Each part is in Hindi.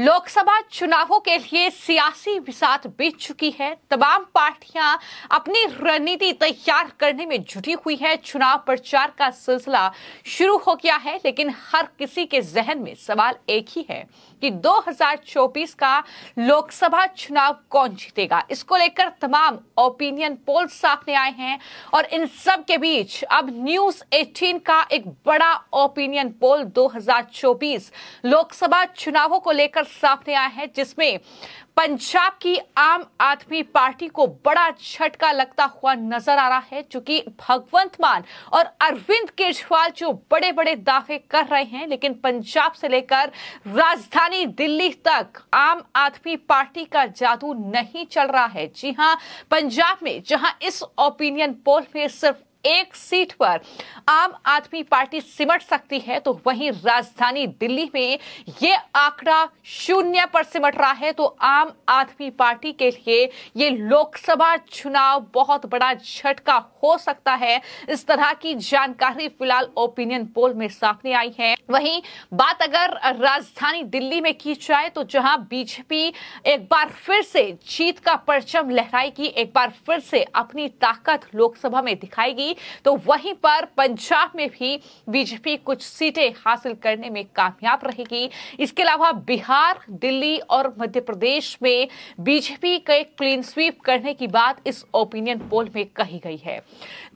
लोकसभा चुनावों के लिए सियासी विसात बीत चुकी है तमाम पार्टियां अपनी रणनीति तैयार करने में जुटी हुई है चुनाव प्रचार का सिलसिला शुरू हो गया है लेकिन हर किसी के जहन में सवाल एक ही है कि 2024 का लोकसभा चुनाव कौन जीतेगा इसको लेकर तमाम ओपिनियन पोल सामने आए हैं और इन सब के बीच अब न्यूज 18 का एक बड़ा ओपिनियन पोल 2024 लोकसभा चुनावों को लेकर सामने आया है जिसमें पंजाब की आम आदमी पार्टी को बड़ा झटका लगता हुआ नजर आ रहा है चूंकि भगवंत मान और अरविंद केजरीवाल जो बड़े बड़े दावे कर रहे हैं लेकिन पंजाब से लेकर राजधानी दिल्ली तक आम आदमी पार्टी का जादू नहीं चल रहा है जी हां पंजाब में जहां इस ओपिनियन पोल में सिर्फ एक सीट पर आम आदमी पार्टी सिमट सकती है तो वहीं राजधानी दिल्ली में यह आंकड़ा शून्य पर सिमट रहा है तो आम आदमी पार्टी के लिए ये लोकसभा चुनाव बहुत बड़ा झटका हो सकता है इस तरह की जानकारी फिलहाल ओपिनियन पोल में सामने आई है वहीं बात अगर राजधानी दिल्ली में की जाए तो जहां बीजेपी एक बार फिर से जीत का परचम लहराएगी एक बार फिर से अपनी ताकत लोकसभा में दिखाएगी थी तो वहीं पर पंजाब में भी बीजेपी कुछ सीटें हासिल करने में कामयाब रहेगी इसके अलावा बिहार दिल्ली और मध्य प्रदेश में बीजेपी के क्लीन स्वीप करने की बात इस ओपिनियन पोल में कही गई है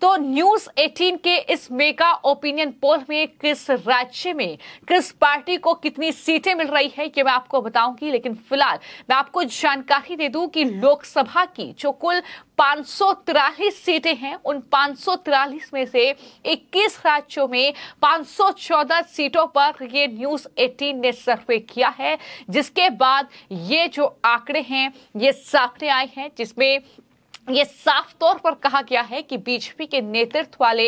तो न्यूज 18 के इस मेगा ओपिनियन पोल में किस राज्य में किस पार्टी को कितनी सीटें मिल रही है ये मैं आपको बताऊंगी लेकिन फिलहाल मैं आपको जानकारी दे दूं कि लोकसभा की जो कुल पांच सीटें हैं उन पांच में से 21 राज्यों में 514 सीटों पर ये न्यूज 18 ने सर्वे किया है जिसके बाद ये जो आंकड़े हैं ये सामने आए हैं जिसमें ये साफ तौर पर कहा गया है कि बीजेपी के नेतृत्व वाले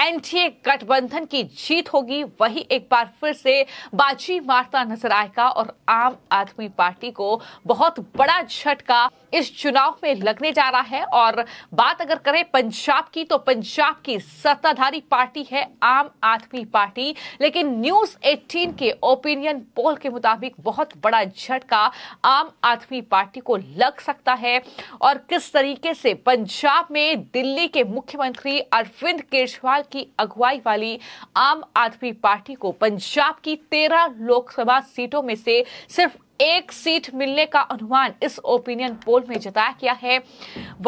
एनडीए गठबंधन की जीत होगी वही एक बार फिर से बाजी मारता नजर आएगा और आम आदमी पार्टी को बहुत बड़ा झटका इस चुनाव में लगने जा रहा है और बात अगर करें पंजाब की तो पंजाब की सत्ताधारी पार्टी है आम आदमी पार्टी लेकिन न्यूज 18 के ओपिनियन पोल के मुताबिक बहुत बड़ा झटका आम आदमी पार्टी को लग सकता है और किस तरीके से पंजाब में दिल्ली के मुख्यमंत्री अरविंद केजरीवाल की अगुवाई वाली आम आदमी पार्टी को पंजाब की तेरह लोकसभा सीटों में से सिर्फ एक सीट मिलने का अनुमान इस ओपिनियन पोल में जताया गया है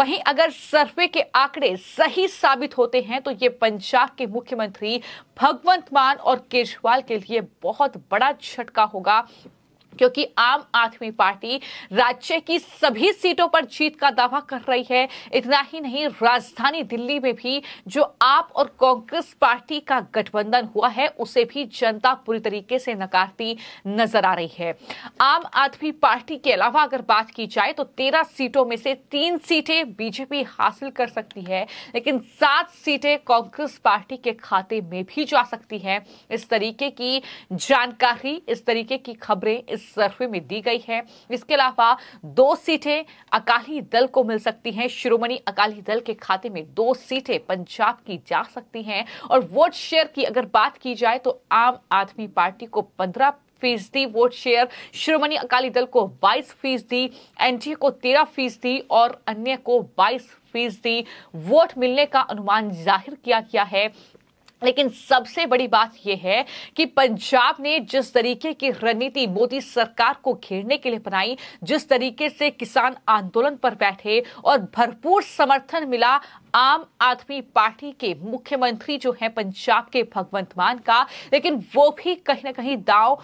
वहीं अगर सर्वे के आंकड़े सही साबित होते हैं तो ये पंजाब के मुख्यमंत्री भगवंत मान और केजरीवाल के लिए बहुत बड़ा झटका होगा क्योंकि आम आदमी पार्टी राज्य की सभी सीटों पर जीत का दावा कर रही है इतना ही नहीं राजधानी दिल्ली में भी जो आप और कांग्रेस पार्टी का गठबंधन हुआ है उसे भी जनता पूरी तरीके से नकारती नजर आ रही है आम आदमी पार्टी के अलावा अगर बात की जाए तो तेरह सीटों में से तीन सीटें बीजेपी हासिल कर सकती है लेकिन सात सीटें कांग्रेस पार्टी के खाते में भी जा सकती है इस तरीके की जानकारी इस तरीके की खबरें इस सर्वे में दी गई है इसके अलावा दो सीटें अकाली दल को मिल सकती हैं श्रोमणी अकाली दल के खाते में दो सीटें पंजाब की जा सकती हैं और वोट शेयर की अगर बात की जाए तो आम आदमी पार्टी को पंद्रह फीसदी वोट शेयर श्रोमणी अकाली दल को 22 फीसदी एनडीए को 13 फीसदी और अन्य को 22 फीसदी वोट मिलने का अनुमान जाहिर किया गया है लेकिन सबसे बड़ी बात यह है कि पंजाब ने जिस तरीके की रणनीति मोदी सरकार को घेरने के लिए बनाई जिस तरीके से किसान आंदोलन पर बैठे और भरपूर समर्थन मिला आम आदमी पार्टी के मुख्यमंत्री जो है पंजाब के भगवंत मान का लेकिन वो भी कहीं ना कहीं दाव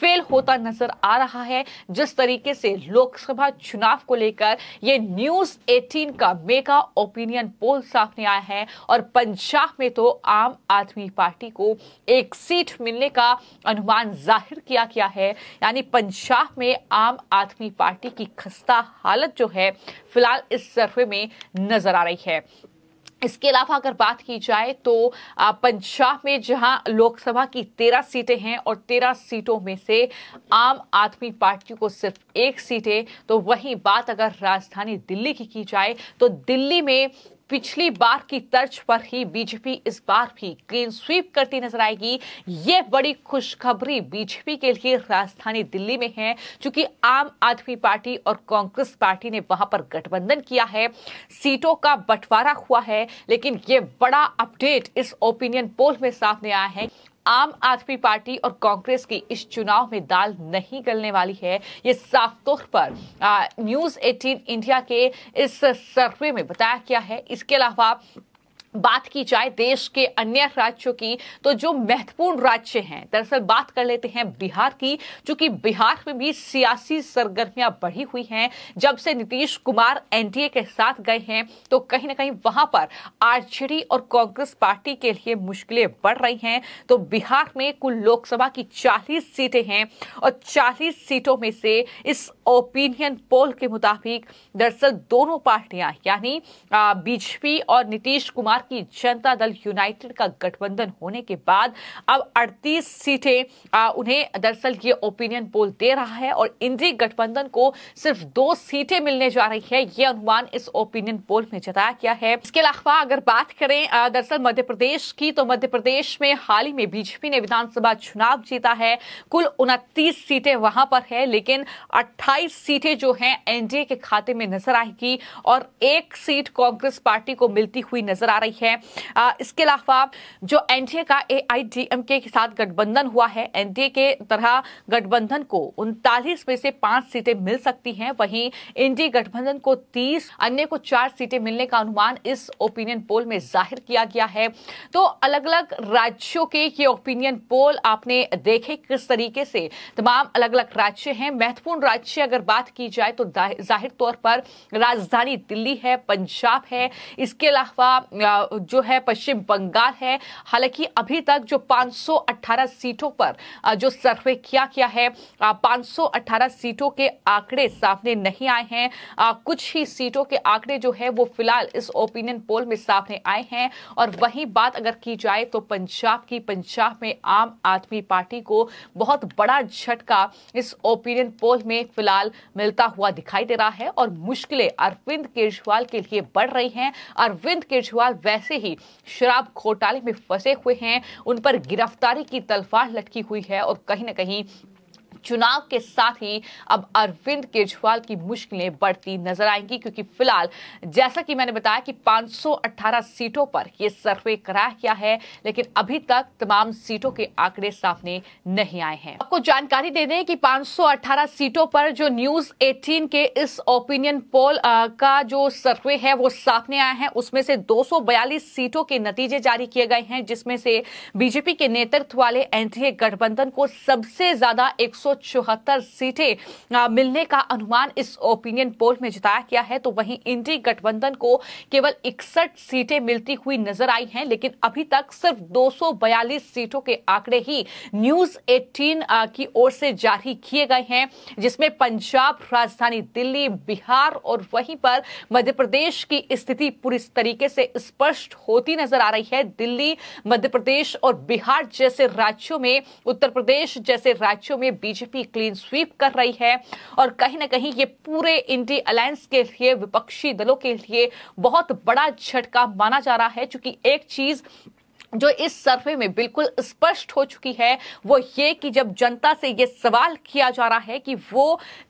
फेल होता नजर आ रहा है जिस तरीके से लोकसभा चुनाव को लेकर ये न्यूज 18 का मेगा ओपिनियन पोल सामने आया है और पंजाब में तो आम आदमी पार्टी को एक सीट मिलने का अनुमान जाहिर किया गया है यानी पंजाब में आम आदमी पार्टी की खस्ता हालत जो है फिलहाल इस सर्वे में नजर आ रही है इसके अलावा अगर बात की जाए तो पंजाब में जहां लोकसभा की तेरह सीटें हैं और तेरह सीटों में से आम आदमी पार्टी को सिर्फ एक सीटें तो वहीं बात अगर राजधानी दिल्ली की की जाए तो दिल्ली में पिछली बार की तर्ज पर ही बीजेपी इस बार भी क्लीन स्वीप करती नजर आएगी ये बड़ी खुशखबरी बीजेपी के लिए राजधानी दिल्ली में है चूंकि आम आदमी पार्टी और कांग्रेस पार्टी ने वहां पर गठबंधन किया है सीटों का बंटवारा हुआ है लेकिन ये बड़ा अपडेट इस ओपिनियन पोल में सामने आया है आम आदमी पार्टी और कांग्रेस की इस चुनाव में दाल नहीं गलने वाली है ये साफ तौर पर न्यूज एटीन इंडिया के इस सर्वे में बताया गया है इसके अलावा बात की जाए देश के अन्य राज्यों की तो जो महत्वपूर्ण राज्य हैं दरअसल बात कर लेते हैं बिहार की चूंकि बिहार में भी सियासी सरगर्मियां बढ़ी हुई हैं जब से नीतीश कुमार एनडीए के साथ गए हैं तो कहीं ना कहीं वहां पर आरजेडी और कांग्रेस पार्टी के लिए मुश्किलें बढ़ रही हैं तो बिहार में कुल लोकसभा की चालीस सीटें हैं और चालीस सीटों में से इस ओपिनियन पोल के मुताबिक दरअसल दोनों पार्टियां यानी बीजेपी और नीतीश कुमार कि जनता दल यूनाइटेड का गठबंधन होने के बाद अब 38 सीटें उन्हें दरअसल ये ओपिनियन पोल दे रहा है और इंद्री गठबंधन को सिर्फ दो सीटें मिलने जा रही है ये अनुमान इस ओपिनियन पोल में जताया गया है इसके अलावा अगर बात करें दरअसल मध्य प्रदेश की तो मध्य प्रदेश में हाल ही में बीजेपी ने विधानसभा चुनाव जीता है कुल उनतीस सीटें वहां पर है लेकिन 28 सीटें जो हैं एनडीए के खाते में नजर आएगी और एक सीट कांग्रेस पार्टी को मिलती हुई नजर आ रही रही है आ, इसके अलावा जो एनडीए का एआईडीएमके के साथ गठबंधन हुआ है एनडीए के तरह गठबंधन को उनतालीस में से पांच सीटें मिल सकती हैं वहीं एनडीए गठबंधन को तीस अन्य को चार सीटें मिलने का अनुमान इस ओपिनियन पोल में जाहिर किया गया है तो अलग अलग राज्यों के ये ओपिनियन पोल आपने देखे किस तरीके से तमाम अलग अलग राज्य हैं महत्वपूर्ण राज्य अगर बात की जाए तो जाहिर तौर पर राजधानी दिल्ली है पंजाब है इसके अलावा जो है पश्चिम बंगाल है हालांकि अभी तक जो 518 सीटों पर जो सर्वे किया गया है 518 सीटों के आंकड़े सामने नहीं आए हैं कुछ ही सीटों के आंकड़े जो है वो फिलहाल इस ओपिनियन पोल में सामने आए हैं और वही बात अगर की जाए तो पंजाब की पंजाब में आम आदमी पार्टी को बहुत बड़ा झटका इस ओपिनियन पोल में फिलहाल मिलता हुआ दिखाई दे रहा है और मुश्किलें अरविंद केजरीवाल के लिए बढ़ रही हैं अरविंद केजरीवाल वैसे ही शराब घोटाले में फंसे हुए हैं उन पर गिरफ्तारी की तलफार लटकी हुई है और कहीं ना कहीं चुनाव के साथ ही अब अरविंद केजरीवाल की मुश्किलें बढ़ती नजर आएंगी क्योंकि फिलहाल जैसा कि मैंने बताया कि 518 सीटों पर यह सर्वे कराया गया है लेकिन अभी तक तमाम सीटों के आंकड़े सामने नहीं आए हैं आपको जानकारी दे दें कि 518 सीटों पर जो न्यूज 18 के इस ओपिनियन पोल का जो सर्वे है वो सामने आया है उसमें से दो सीटों के नतीजे जारी किए गए हैं जिसमें से बीजेपी के नेतृत्व वाले एनडीए गठबंधन को सबसे ज्यादा एक सौ सीटें मिलने का अनुमान इस ओपिनियन पोल में जताया गया है तो वहीं इंडी गठबंधन को केवल इकसठ सीटें मिलती हुई नजर आई हैं लेकिन अभी तक सिर्फ 242 सीटों के आंकड़े ही न्यूज 18 की ओर से जारी किए गए हैं जिसमें पंजाब राजधानी दिल्ली बिहार और वहीं पर मध्य प्रदेश की स्थिति पूरी तरीके से स्पष्ट होती नजर आ रही है दिल्ली मध्य प्रदेश और बिहार जैसे राज्यों में उत्तर प्रदेश जैसे राज्यों में बीजेपी बीजेपी क्लीन स्वीप कर रही है और कहीं ना कहीं ये पूरे इंडी अलायंस के लिए विपक्षी दलों के लिए बहुत बड़ा झटका माना जा रहा है चूंकि एक चीज जो इस सर्वे में बिल्कुल स्पष्ट हो चुकी है वो ये कि जब जनता से ये सवाल किया जा रहा है कि वो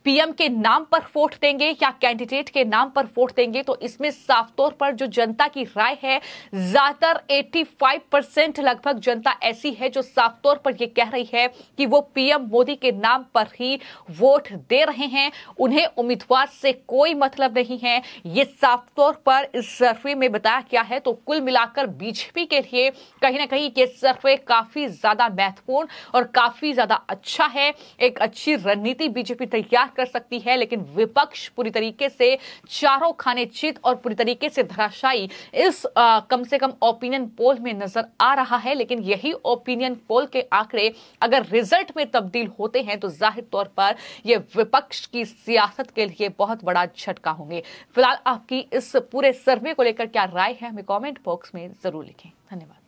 पीएम के नाम पर वोट देंगे या कैंडिडेट के नाम पर वोट देंगे तो इसमें साफ तौर पर जो जनता की राय है ज्यादातर 85 परसेंट लगभग जनता ऐसी है जो साफ तौर पर यह कह रही है कि वो पीएम मोदी के नाम पर ही वोट दे रहे हैं उन्हें उम्मीदवार से कोई मतलब नहीं है ये साफ तौर पर इस सर्वे में बताया गया है तो कुल मिलाकर बीजेपी के लिए कहीं ना कहीं ये सर्वे काफी ज्यादा महत्वपूर्ण और काफी ज्यादा अच्छा है एक अच्छी रणनीति बीजेपी तैयार कर सकती है लेकिन विपक्ष पूरी तरीके से चारों खाने चित और पूरी तरीके से धराशायी इस आ, कम से कम ओपिनियन पोल में नजर आ रहा है लेकिन यही ओपिनियन पोल के आंकड़े अगर रिजल्ट में तब्दील होते हैं तो जाहिर तौर पर यह विपक्ष की सियासत के लिए बहुत बड़ा झटका होंगे फिलहाल आपकी इस पूरे सर्वे को लेकर क्या राय है हमें कॉमेंट बॉक्स में जरूर लिखें धन्यवाद